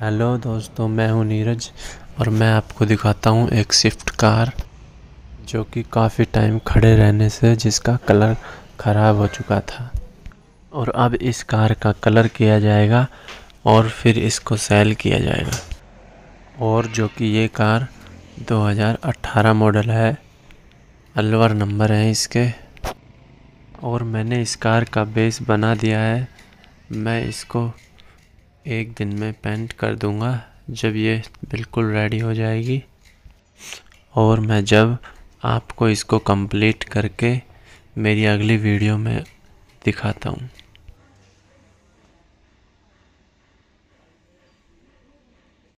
hello दोस्तों मैं हूं नीरज और मैं आपको दिखाता हूं एक स्विफ्ट कार जो कि काफ़ी टाइम खड़े रहने से जिसका कलर ख़राब हो चुका था और अब इस कार का कलर किया जाएगा और फिर इसको सेल किया जाएगा और जो कि ये कार 2018 मॉडल है अलवर नंबर हैं इसके और मैंने इस कार का बेस बना दिया है मैं इसको एक दिन में पेंट कर दूँगा जब ये बिल्कुल रेडी हो जाएगी और मैं जब आपको इसको कंप्लीट करके मेरी अगली वीडियो में दिखाता हूँ